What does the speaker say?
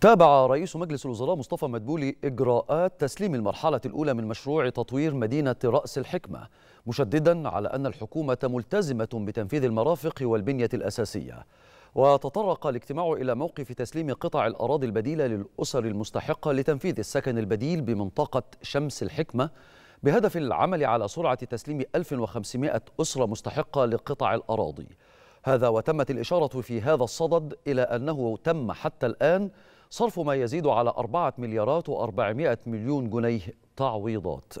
تابع رئيس مجلس الوزراء مصطفى مدبولي إجراءات تسليم المرحلة الأولى من مشروع تطوير مدينة رأس الحكمة مشددا على أن الحكومة ملتزمة بتنفيذ المرافق والبنية الأساسية وتطرق الاجتماع إلى موقف تسليم قطع الأراضي البديلة للأسر المستحقة لتنفيذ السكن البديل بمنطقة شمس الحكمة بهدف العمل على سرعة تسليم 1500 أسرة مستحقة لقطع الأراضي هذا وتمت الإشارة في هذا الصدد إلى أنه تم حتى الآن صرف ما يزيد على 4 مليارات و400 مليون جنيه تعويضات